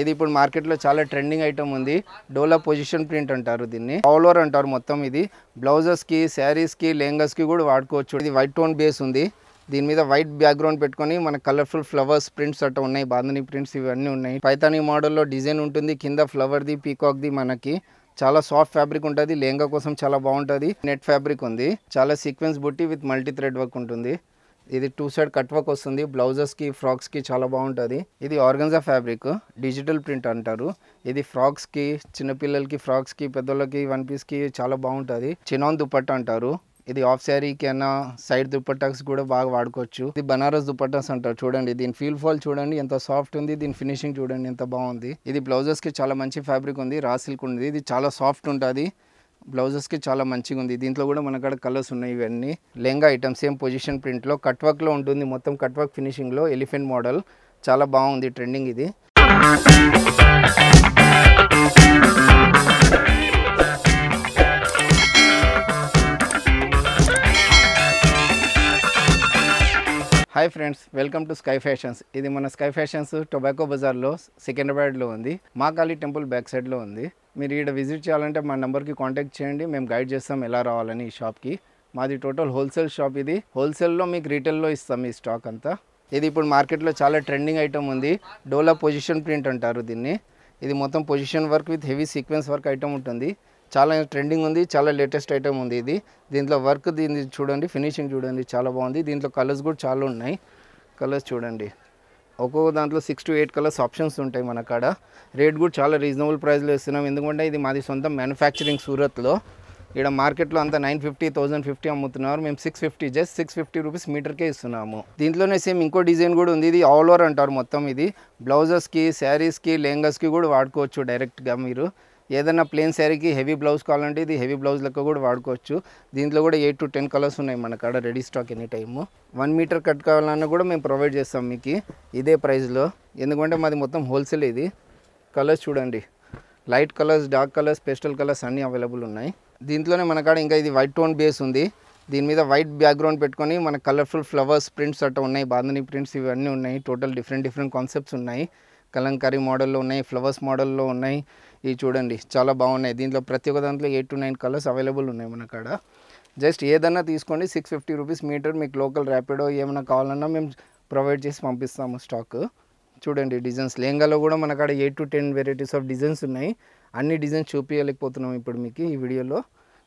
ఇది ఇప్పుడు మార్కెట్లో చాలా ట్రెండింగ్ ఐటమ్ ఉంది డోలా పొజిషన్ ప్రింట్ అంటారు దీన్ని ఆల్ ఓవర్ అంటారు మొత్తం ఇది బ్లౌజెస్కి శారీస్కి కి కూడా వాడుకోవచ్చు ఇది వైట్ టోన్ బేస్ ఉంది దీని మీద వైట్ బ్యాక్గ్రౌండ్ పెట్టుకొని మన కలర్ఫుల్ ఫ్లవర్స్ ప్రింట్స్ అట్ట ఉన్నాయి బాంధని ప్రింట్స్ ఇవన్నీ ఉన్నాయి మోడల్ మోడల్లో డిజైన్ ఉంటుంది కింద ఫ్లవర్ది పీకాక్ది మనకి చాలా సాఫ్ట్ ఫ్యాబ్రిక్ ఉంటుంది లెహంగా కోసం చాలా బాగుంటుంది నెట్ ఫ్యాబ్రిక్ ఉంది చాలా సీక్వెన్స్ బుట్టి విత్ మల్టీ థ్రెడ్ వర్క్ ఉంటుంది ఇది టూ సైడ్ కట్ వర్క్ వస్తుంది బ్లౌజెస్కి ఫ్రాక్స్కి చాలా బాగుంటుంది ఇది ఆర్గన్జా ఫ్యాబ్రిక్ డిజిటల్ ప్రింట్ అంటారు ఇది ఫ్రాక్స్కి చిన్నపిల్లలకి ఫ్రాక్స్కి పెద్దోళ్ళకి వన్ పీస్కి చాలా బాగుంటుంది చినాన్ దుప్పట్ అంటారు ఇది ఆఫ్ శారీకి అయినా సైడ్ దుప్పటాస్ కూడా బాగా వాడుకోవచ్చు ఇది బనారస్ దుప్పటాస్ అంటారు చూడండి దీని ఫీల్ ఫాల్ చూడండి ఎంత సాఫ్ట్ ఉంది దీని ఫినిషింగ్ చూడండి ఎంత బాగుంది ఇది బ్లౌజెస్కి చాలా మంచి ఫ్యాబ్రిక్ ఉంది రాసిల్క్ ఉంది ఇది చాలా సాఫ్ట్ ఉంటుంది బ్లౌజెస్కి చాలా మంచిగా ఉంది దీంట్లో కూడా మన కాడ కలర్స్ ఉన్నాయి ఇవన్నీ లెంగా ఐటమ్ సేమ్ పొజిషన్ ప్రింట్లో కట్వర్క్లో ఉంటుంది మొత్తం కట్వర్క్ ఫినిషింగ్లో ఎలిఫెంట్ మోడల్ చాలా బాగుంది ట్రెండింగ్ ఇది hi friends welcome to sky fashions ఇది మన స్కై ఫ్యాషన్స్ టొబాకో బజార్లో సికింద్రాబాద్లో ఉంది మా కాళీ టెంపుల్ బ్యాక్ సైడ్లో ఉంది మీరు ఇక్కడ విజిట్ చేయాలంటే మా నెంబర్కి కాంటాక్ట్ చేయండి మేము గైడ్ చేస్తాం ఎలా రావాలని ఈ షాప్కి మాది టోటల్ హోల్సేల్ షాప్ ఇది హోల్సేల్లో మీకు రీటైల్లో ఇస్తాం ఈ స్టాక్ అంతా ఇది ఇప్పుడు మార్కెట్లో చాలా ట్రెండింగ్ ఐటమ్ ఉంది డోలా పొజిషన్ ప్రింట్ అంటారు దీన్ని ఇది మొత్తం position work with heavy sequence work item ఉంటుంది చాలా ట్రెండింగ్ ఉంది చాలా లేటెస్ట్ ఐటమ్ ఉంది ఇది దీంట్లో వర్క్ దీన్ని చూడండి ఫినిషింగ్ చూడండి చాలా బాగుంది దీంట్లో కలర్స్ కూడా చాలా ఉన్నాయి కలర్స్ చూడండి ఒక్కొక్క దాంట్లో six to eight colours options ఉంటాయి మన కాడ రేట్ కూడా చాలా రీజనబుల్ ప్రైస్లో ఇస్తున్నాం ఎందుకంటే ఇది మాది సొంత మ్యానుఫ్యాక్చరింగ్ సూరత్లో ఇక్కడ మార్కెట్లో అంతా నైన్ ఫిఫ్టీ థౌసండ్ ఫిఫ్టీ అమ్ముతున్నారు మేము six fifty just six fifty rupees మీటర్కే ఇస్తున్నాము దీంట్లోనే సేమ్ ఇంకో డిజైన్ కూడా ఉంది ఇది ఆల్ ఓవర్ అంటారు మొత్తం ఇది బ్లౌజెస్కి శారీస్కి లెహంగాస్కి కూడా వాడుకోవచ్చు డైరెక్ట్గా మీరు ఏదైనా ప్లెయిన్ శారీకి హెవీ బ్లౌజ్ కావాలంటే ఇది హెవీ బ్లౌజ్ లెక్క కూడా వాడుకోవచ్చు దీంట్లో కూడా ఎయిట్ టు టెన్ కలర్స్ ఉన్నాయి మన కాడ ready stock any time one metre cut కావాలన్నా కూడా మేము ప్రొవైడ్ చేస్తాం మీకు ఇదే ప్రైస్లో ఎందుకంటే మాది మొత్తం హోల్సేల్ ఇది కలర్స్ చూడండి light colours dark colours pastel colours అన్నీ అవైలబుల్ ఉన్నాయి దీంట్లోనే మన కాడ ఇంకా ఇది వైట్ టోన్ బేస్ ఉంది దీని మీద వైట్ బ్యాక్గ్రౌండ్ పెట్టుకొని మన కలర్ఫుల్ ఫ్లవర్స్ ప్రింట్స్ అట్ట ఉన్నాయి బాందని ప్రింట్స్ ఇవన్నీ ఉన్నాయి టోటల్ డిఫరెంట్ డిఫరెంట్ కాన్సెప్ట్స్ ఉన్నాయి కలంకారీ మోడల్లో ఉన్నాయి ఫ్లవర్స్ మోడల్లో ఉన్నాయి ఇవి చూడండి చాలా బాగున్నాయి దీంట్లో ప్రతి ఒక్క దాంట్లో eight to nine colours available ఉన్నాయి మన కాడ జస్ట్ ఏదన్నా తీసుకోండి సిక్స్ ఫిఫ్టీ రూపీస్ మీటర్ మీకు లోకల్ ర్యాపిడో ఏమైనా కావాలన్నా మేము ప్రొవైడ్ చేసి పంపిస్తాము స్టాక్ చూడండి డిజైన్స్ లెహంగాలో కూడా మన కాడ eight to ten varieties of designs ఉన్నాయి అన్ని డిజైన్స్ చూపించలేకపోతున్నాం ఇప్పుడు మీకు ఈ వీడియోలో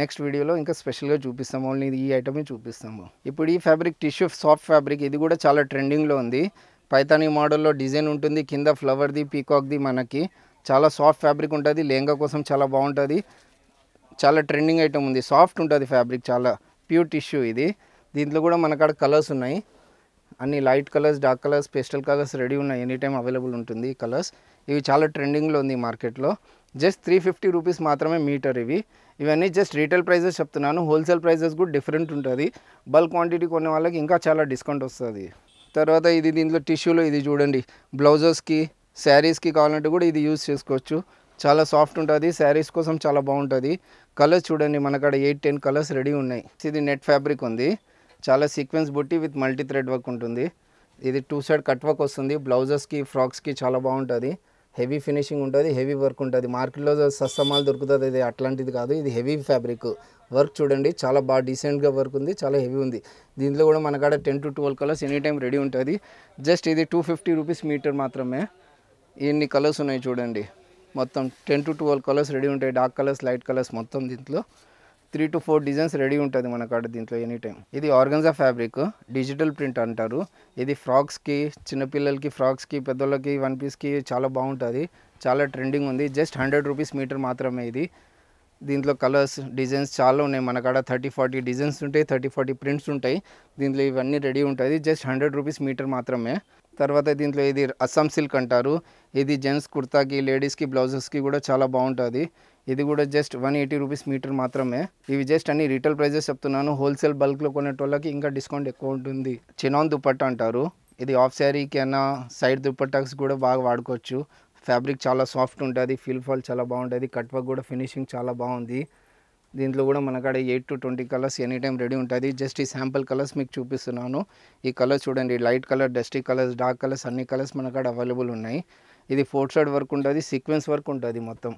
నెక్స్ట్ వీడియోలో ఇంకా స్పెషల్గా చూపిస్తాము ఓన్లీ ఈ ఐటమే చూపిస్తాము ఇప్పుడు ఈ ఫ్యాబ్రిక్ టిష్యూ సాఫ్ట్ ఫ్యాబ్రిక్ ఇది కూడా చాలా ట్రెండింగ్లో ఉంది పైతాని మోడల్లో డిజైన్ ఉంటుంది కింద ఫ్లవర్ది పీకాక్ది మనకి చాలా సాఫ్ట్ ఫ్యాబ్రిక్ ఉంటుంది లెహంగా కోసం చాలా బాగుంటుంది చాలా ట్రెండింగ్ ఐటమ్ ఉంది సాఫ్ట్ ఉంటుంది ఫ్యాబ్రిక్ చాలా ప్యూర్ టిష్యూ ఇది దీంట్లో కూడా మనకాడ కలర్స్ ఉన్నాయి అన్ని light colours dark colours pastel colours ready ఉన్నాయి ఎనీ టైం అవైలబుల్ ఉంటుంది కలర్స్ ఇవి చాలా ట్రెండింగ్లో ఉంది మార్కెట్లో జస్ట్ త్రీ ఫిఫ్టీ రూపీస్ మాత్రమే మీటర్ ఇవి ఇవన్నీ జస్ట్ రీటైల్ ప్రైజెస్ చెప్తున్నాను హోల్సేల్ ప్రైజెస్ కూడా డిఫరెంట్ ఉంటుంది బల్క్ క్వాంటిటీ కొనే వాళ్ళకి ఇంకా చాలా డిస్కౌంట్ వస్తుంది తర్వాత ఇది దీంట్లో టిష్యూలో ఇది చూడండి బ్లౌజెస్కి శారీస్కి కావాలంటే కూడా ఇది యూజ్ చేసుకోవచ్చు చాలా సాఫ్ట్ ఉంటుంది శారీస్ కోసం చాలా బాగుంటుంది కలర్స్ చూడండి మనకాడ ఎయిట్ టెన్ కలర్స్ రెడీ ఉన్నాయి ఇది నెట్ ఫ్యాబ్రిక్ ఉంది చాలా సీక్వెన్స్ బుట్టి విత్ మల్టీ థ్రెడ్ వర్క్ ఉంటుంది ఇది టూ సైడ్ కట్ వర్క్ వస్తుంది బ్లౌజెస్కి ఫ్రాక్స్కి చాలా బాగుంటుంది హెవీ ఫినిషింగ్ ఉంటుంది హెవీ వర్క్ ఉంటుంది మార్కెట్లో సస్తమాలు దొరుకుతుంది ఇది అట్లాంటిది కాదు ఇది హెవీ ఫ్యాబ్రిక్ వర్క్ చూడండి చాలా బాగా డీసెంట్గా వర్క్ ఉంది చాలా హెవీ ఉంది దీంట్లో కూడా మనకాడ ten to twelve colours any time ready ఉంటుంది జస్ట్ ఇది టూ ఫిఫ్టీ రూపీస్ మీటర్ మాత్రమే ఎన్ని కలర్స్ ఉన్నాయి చూడండి మొత్తం ten to twelve colours ready ఉంటాయి డార్క్ కలర్స్ లైట్ కలర్స్ మొత్తం దీంట్లో three to four designs ready ఉంటుంది మన కాడ దీంట్లో ఎనీ టైం ఇది ఆర్గన్జా ఫ్యాబ్రిక్ డిజిటల్ ప్రింట్ అంటారు ఇది ఫ్రాక్స్కి చిన్నపిల్లలకి ఫ్రాక్స్కి పెద్దోళ్ళకి వన్ పీస్కి చాలా బాగుంటుంది చాలా ట్రెండింగ్ ఉంది జస్ట్ హండ్రెడ్ రూపీస్ మీటర్ మాత్రమే ఇది దీంట్లో కలర్స్ డిజైన్స్ చాలా ఉన్నాయి మన కాడ థర్టీ ఫార్టీ డిజైన్స్ ఉంటాయి థర్టీ ఫార్టీ ప్రింట్స్ ఉంటాయి దీంట్లో ఇవన్నీ రెడీ ఉంటుంది జస్ట్ హండ్రెడ్ రూపీస్ మీటర్ మాత్రమే తర్వాత దీంట్లో ఇది అస్సాం సిల్క్ అంటారు ఇది జెంట్స్ కుర్తాకి లేడీస్కి బ్లౌజెస్కి కూడా చాలా బాగుంటుంది ఇది కూడా just one eighty rupees metre మాత్రమే ఇవి జస్ట్ అన్ని రిటైల్ ప్రైజెస్ చెప్తున్నాను హోల్సేల్ బల్క్లో కొనేటోళ్ళకి ఇంకా డిస్కౌంట్ ఎక్కువ ఉంటుంది చినాన్ దుప్పట్ట అంటారు ఇది ఆఫ్ శారీకి అయినా సైడ్ దుప్పట్టాక్స్ కూడా బాగా వాడుకోవచ్చు ఫ్యాబ్రిక్ చాలా సాఫ్ట్ ఉంటుంది ఫీల్ ఫాల్ చాలా బాగుంటుంది కట్ వర్క్ కూడా ఫినిషింగ్ చాలా బాగుంది దీంట్లో కూడా మనకాడ eight to twenty colours any time ready ఉంటుంది జస్ట్ ఈ శాంపుల్ కలర్స్ మీకు చూపిస్తున్నాను ఈ కలర్స్ చూడండి light colour dusty colours dark colours అన్ని కలర్స్ మనకాడ అవైలబుల్ ఉన్నాయి ఇది ఫోర్ సైడ్ వర్క్ ఉంటుంది సీక్వెన్స్ వర్క్ ఉంటుంది మొత్తం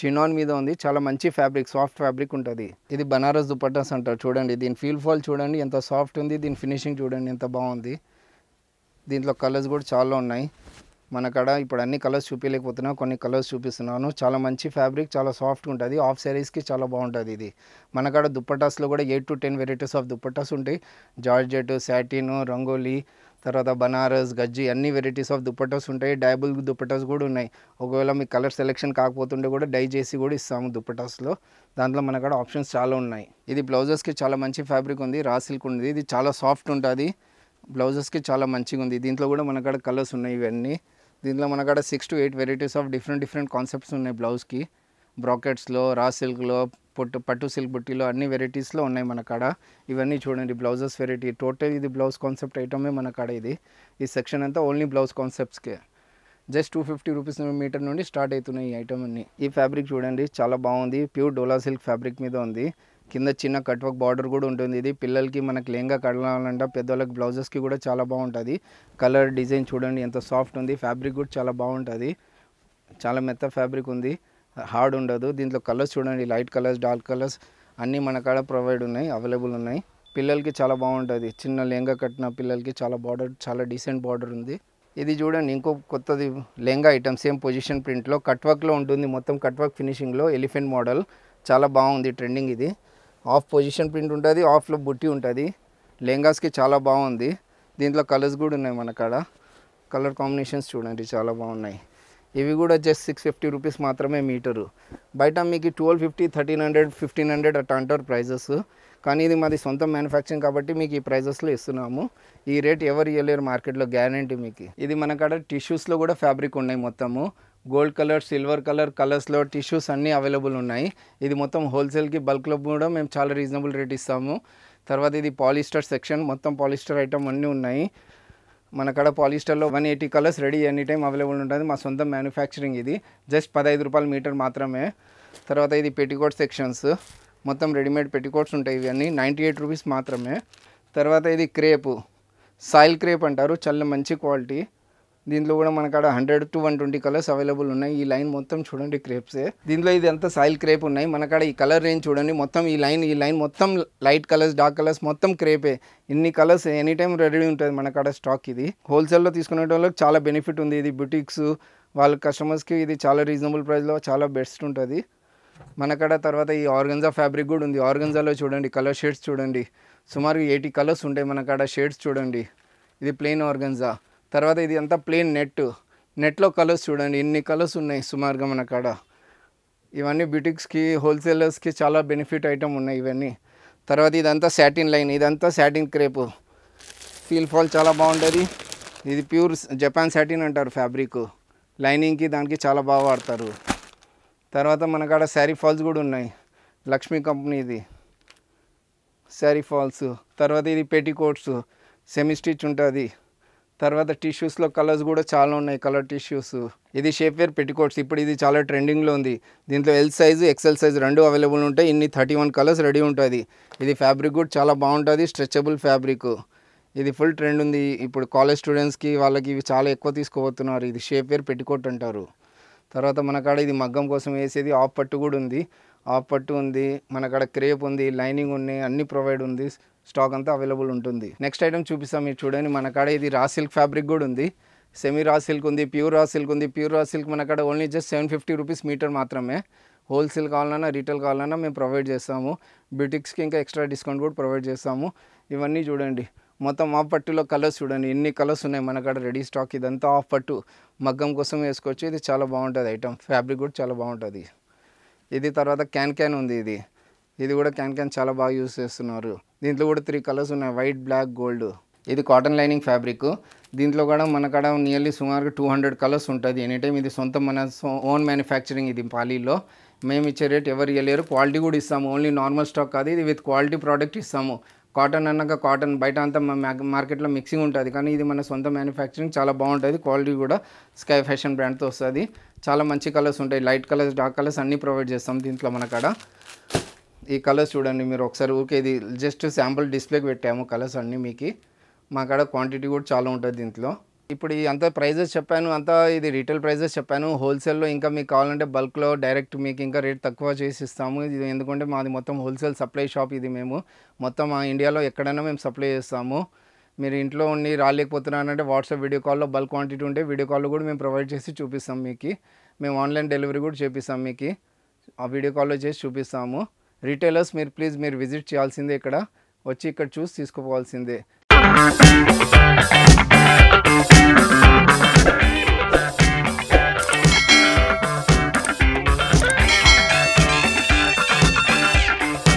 చినాన్ మీద ఉంది చాలా మంచి ఫ్యాబ్రిక్ సాఫ్ట్ ఫ్యాబ్రిక్ ఉంటుంది ఇది బనారస్ దుపట్టాస్ అంటారు చూడండి దీని ఫీల్ ఫాల్ చూడండి ఎంత సాఫ్ట్ ఉంది దీని ఫినిషింగ్ చూడండి ఎంత బాగుంది దీంట్లో కలర్స్ కూడా చాలా ఉన్నాయి మన కాడ ఇప్పుడు అన్ని కలర్స్ చూపించలేకపోతున్నా కొన్ని కలర్స్ చూపిస్తున్నాను చాలా మంచి ఫ్యాబ్రిక్ చాలా సాఫ్ట్గా ఉంటుంది ఆఫ్ సారీస్కి చాలా బాగుంటుంది ఇది మన కాడ దుప్పటాస్లో కూడా eight to ten varieties of dupattas ఉంటాయి జార్జెట్ శాటిన్ రంగోలీ తర్వాత బనారస్ గజ్జి అన్ని వెరైటీస్ ఆఫ్ దుప్పటాస్ ఉంటాయి డైబుల్ దుప్పటాస్ కూడా ఉన్నాయి ఒకవేళ మీ కలర్ సెలెక్షన్ కాకపోతుంటే కూడా డై చేసి కూడా ఇస్తాము దుప్పటాస్లో దాంట్లో మనకాడ ఆప్షన్స్ చాలా ఉన్నాయి ఇది బ్లౌజెస్కి చాలా మంచి ఫ్యాబ్రిక్ ఉంది రాసిల్క్ ఉంది ఇది చాలా సాఫ్ట్ ఉంటుంది బ్లౌజెస్కి చాలా మంచిగా ఉంది దీంట్లో కూడా మనకాడ కలర్స్ ఉన్నాయి ఇవన్నీ దీంట్లో మనకాడ six to eight varieties of different different concepts ఉన్నాయి బ్లౌజ్కి బ్రాకెట్స్లో రా సిల్క్లో పొట్టు పట్టు సిల్క్ బుట్టిలో అన్ని వెరైటీస్లో ఉన్నాయి మన కాడ ఇవన్నీ చూడండి బ్లౌజెస్ వెరైటీ టోటల్ ఇది బ్లౌజ్ కాన్సెప్ట్ ఐటమే మన కాడ ఇది ఈ సెక్షన్ అంతా ఓన్లీ బ్లౌజ్ కాన్సెప్ట్స్కే just two fifty rupees metre నుండి స్టార్ట్ అవుతున్నాయి ఈ ఐటమ్ అన్ని ఈ ఫ్యాబ్రిక్ చూడండి చాలా బాగుంది ప్యూర్ డోలా సిల్క్ ఫ్యాబ్రిక్ మీద ఉంది కింద చిన్న కట్వర్క్ బార్డర్ కూడా ఉంటుంది ఇది పిల్లలకి మనకి లెంగా కడాలంట పెద్దవాళ్ళకి బ్లౌజెస్కి కూడా చాలా బాగుంటుంది కలర్ డిజైన్ చూడండి ఎంత సాఫ్ట్ ఉంది ఫ్యాబ్రిక్ కూడా చాలా బాగుంటుంది చాలా మెత్త ఫ్యాబ్రిక్ ఉంది హార్డ్ ఉండదు దీంట్లో కలర్స్ చూడండి లైట్ కలర్స్ డార్క్ కలర్స్ అన్నీ మన కాడ ప్రొవైడ్ ఉన్నాయి అవైలబుల్ ఉన్నాయి పిల్లలకి చాలా బాగుంటుంది చిన్న లెంగా కట్టిన పిల్లలకి చాలా బార్డర్ చాలా డీసెంట్ బార్డర్ ఉంది ఇది చూడండి ఇంకో కొత్తది లెంగా ఐటమ్ సేమ్ పొజిషన్ ప్రింట్లో కట్వర్క్లో ఉంటుంది మొత్తం కట్వర్క్ ఫినిషింగ్లో ఎలిఫెంట్ మోడల్ చాలా బాగుంది ట్రెండింగ్ ఇది ఆఫ్ పొజిషన్ ప్రింట్ ఉంటుంది ఆఫ్లో బుట్టి ఉంటుంది లెంగాస్కి చాలా బాగుంది దీంట్లో కలర్స్ కూడా ఉన్నాయి మన కాడ కలర్ కాంబినేషన్స్ చూడండి చాలా బాగున్నాయి ఇవి కూడా జస్ట్ సిక్స్ ఫిఫ్టీ రూపీస్ మాత్రమే మీటరు బయట మీకు twelve fifty thirteen hundred fifteen hundred అట్లా అంటారు ప్రైజెస్ కానీ ఇది మాది సొంత మ్యానుఫ్యాక్చరింగ్ కాబట్టి మీకు ఈ ప్రైజెస్లో ఇస్తున్నాము ఈ రేట్ ఎవరు ఇవ్వలేరు మార్కెట్లో గ్యారంటీ మీకు ఇది మన కాడ టిష్యూస్లో కూడా ఫ్యాబ్రిక్ ఉన్నాయి మొత్తము గోల్డ్ కలర్ సిల్వర్ కలర్ కలర్స్లో టిష్యూస్ అన్నీ అవైలబుల్ ఉన్నాయి ఇది మొత్తం హోల్సేల్కి బల్క్లో కూడా మేము చాలా రీజనబుల్ రేట్ ఇస్తాము తర్వాత ఇది పాలిస్టర్ సెక్షన్ మొత్తం పాలిస్టర్ ఐటమ్ అన్నీ ఉన్నాయి మన కాడ పాలిస్టర్లో one eighty colours ready any time available ఉంటుంది మా సొంత మ్యానుఫ్యాక్చరింగ్ ఇది జస్ట్ పదహైదు రూపాయలు మీటర్ మాత్రమే తర్వాత ఇది పెట్టికోట్ సెక్షన్స్ మొత్తం రెడీమేడ్ పెట్టికోట్స్ ఉంటాయి ఇవన్నీ నైంటీ ఎయిట్ రూపీస్ మాత్రమే తర్వాత ఇది క్రేపు సాయిల్ క్రేప్ అంటారు చాలా మంచి క్వాలిటీ దీంట్లో కూడా మనకాడ hundred to one twenty colours available ఉన్నాయి ఈ లైన్ మొత్తం చూడండి క్రేప్సే దీంట్లో ఇది అంతా సాయిల్ క్రేప్ ఉన్నాయి మనకాడ ఈ కలర్ రేంజ్ చూడండి మొత్తం ఈ లైన్ ఈ లైన్ మొత్తం లైట్ కలర్స్ డార్క్ కలర్స్ మొత్తం క్రేపే ఇన్ని కలర్స్ ఎనీ టైం రెడీ ఉంటుంది మనకాడ స్టాక్ ఇది హోల్సేల్లో తీసుకునే వాళ్ళకి చాలా బెనిఫిట్ ఉంది ఇది బుటిక్స్ వాళ్ళ కస్టమర్స్కి ఇది చాలా రీజనబుల్ ప్రైస్లో చాలా బెస్ట్ ఉంటుంది మనకాడ తర్వాత ఈ ఆర్గన్జా ఫ్యాబ్రిక్ కూడా ఉంది ఆర్గన్జాలో చూడండి కలర్ షేడ్స్ చూడండి సుమారు ఎయిటీ కలర్స్ ఉంటాయి మనకాడ షేడ్స్ చూడండి ఇది ప్లెయిన్ ఆర్గన్జా తర్వాత ఇది అంతా ప్లెయిన్ నెట్ నెట్లో కలర్స్ చూడండి ఎన్ని కలర్స్ ఉన్నాయి సుమారుగా మన కాడ ఇవన్నీ బ్యూటిక్స్కి హోల్సేలర్స్కి చాలా బెనిఫిట్ ఐటమ్ ఉన్నాయి ఇవన్నీ తర్వాత ఇదంతా శాటిన్ లైన్ ఇదంతా శాటిన్ క్రేపు ఫీల్ ఫాల్ చాలా బాగుంటుంది ఇది ప్యూర్ జపాన్ శాటిన్ అంటారు ఫ్యాబ్రిక్ లైనింగ్కి దానికి చాలా బాగా వాడతారు తర్వాత మన కాడ శారీ ఫాల్స్ కూడా ఉన్నాయి లక్ష్మీ కంపెనీ ఇది శారీ ఫాల్స్ తర్వాత ఇది కోట్స్ సెమీ స్టిచ్ ఉంటుంది తర్వాత టిష్యూస్లో కలర్స్ కూడా చాలా ఉన్నాయి కలర్ టిష్యూస్ ఇది షేప్ వేర్ పెటికోట్స్ ఇప్పుడు ఇది చాలా ట్రెండింగ్లో ఉంది దీంట్లో ఎల్ సైజు ఎక్సెల్ సైజు రెండు అవైలబుల్ ఉంటాయి ఇన్ని థర్టీ వన్ కలర్స్ రెడీ ఉంటుంది ఇది ఫ్యాబ్రిక్ కూడా చాలా బాగుంటుంది స్ట్రెచబుల్ ఫ్యాబ్రిక్ ఇది ఫుల్ ట్రెండ్ ఉంది ఇప్పుడు కాలేజ్ స్టూడెంట్స్కి వాళ్ళకి ఇవి చాలా ఎక్కువ తీసుకోబోతున్నారు ఇది షేప్ వేర్ పెటికోట్ అంటారు తర్వాత మన కాడ ఇది మగ్గం కోసం వేసేది ఆఫ్ పట్టు కూడా ఉంది ఆ పట్టు ఉంది మనకాడ క్రేప్ ఉంది లైనింగ్ ఉంది అన్ని ప్రొవైడ్ ఉంది స్టాక్ అంతా అవైలబుల్ ఉంటుంది నెక్స్ట్ ఐటమ్ చూపిస్తాం మీరు చూడండి మనకాడ ఇది రా సిల్క్ ఫ్యాబ్రిక్ కూడా ఉంది సెమీ రా సిల్క్ ఉంది ప్యూర్ రా సిల్క్ ఉంది ప్యూర్ రా సిల్క్ మన కాడ only just seven fifty rupees metre మాత్రమే హోల్సేల్ కావాలన్నా రీటైల్ కావాలన్నా మేము ప్రొవైడ్ చేస్తాము బ్యూటిక్స్కి ఇంకా ఎక్స్ట్రా డిస్కౌంట్ కూడా ప్రొవైడ్ చేస్తాము ఇవన్నీ చూడండి మొత్తం ఆ పట్టులో కలర్స్ చూడండి ఎన్ని కలర్స్ ఉన్నాయి మనకాడ రెడీ స్టాక్ ఇదంతా ఆఫ్ పట్టు మగ్గం కోసం వేసుకోవచ్చు ఇది చాలా బాగుంటుంది ఐటమ్ ఫ్యాబ్రిక్ కూడా చాలా బాగుంటుంది ఇది తర్వాత క్యాన్ క్యాన్ ఉంది ఇది ఇది కూడా క్యాన్ క్యాన్ చాలా బాగా యూస్ చేస్తున్నారు దీంట్లో కూడా త్రీ కలర్స్ ఉన్నాయి వైట్ బ్లాక్ గోల్డ్ ఇది కాటన్ లైనింగ్ ఫ్యాబ్రిక్ దీంట్లో కూడా మన కడ నియర్లీ సుమారుగా టూ హండ్రెడ్ కలర్స్ ఉంటుంది ఎనీ టైం ఇది సొంతం మన ఓన్ మ్యానుఫ్యాక్చరింగ్ ఇది పాలీలో మేము ఇచ్చే రేట్ ఎవరు ఇవ్వలేరు క్వాలిటీ కూడా ఇస్తాము ఓన్లీ నార్మల్ స్టాక్ కాదు ఇది విత్ క్వాలిటీ ప్రోడక్ట్ ఇస్తాము కాటన్ అన్నాక కాటన్ బయట అంతా మార్కెట్లో మిక్సింగ్ ఉంటుంది కానీ ఇది మన సొంత మ్యానుఫ్యాక్చరింగ్ చాలా బాగుంటుంది క్వాలిటీ కూడా స్కై ఫ్యాషన్ బ్రాండ్తో వస్తుంది చాలా మంచి కలర్స్ ఉంటాయి లైట్ కలర్స్ డార్క్ కలర్స్ అన్నీ ప్రొవైడ్ చేస్తాం దీంట్లో మన కాడ ఈ కలర్స్ చూడండి మీరు ఒకసారి ఊరికే ఇది జస్ట్ శాంపుల్ డిస్ప్లేకి పెట్టాము కలర్స్ అన్నీ మీకు మా కాడ క్వాంటిటీ కూడా చాలా ఉంటుంది దీంట్లో ఇప్పుడు అంత ప్రైజెస్ చెప్పాను అంతా ఇది రీటైల్ ప్రైజెస్ చెప్పాను హోల్సేల్లో ఇంకా మీకు కావాలంటే బల్క్లో డైరెక్ట్ మీకు ఇంకా రేట్ తక్కువ చేసి ఇస్తాము ఇది ఎందుకంటే మాది మొత్తం హోల్సేల్ సప్లై షాప్ ఇది మేము మొత్తం ఇండియాలో ఎక్కడైనా మేము సప్లై చేస్తాము మీరు ఇంట్లో ఉండి రాలేకపోతున్నానంటే వాట్సాప్ వీడియో కాల్లో బల్క్ క్వాంటిటీ ఉంటే వీడియో కాల్లో కూడా మేము ప్రొవైడ్ చేసి చూపిస్తాం మీకు మేము ఆన్లైన్ డెలివరీ కూడా చేపిస్తాం మీకు ఆ వీడియో కాల్లో చేసి చూపిస్తాము రీటైలర్స్ మీరు ప్లీజ్ మీరు విజిట్ చేయాల్సిందే ఇక్కడ వచ్చి ఇక్కడ చూసి తీసుకోవాల్సిందే Thank you.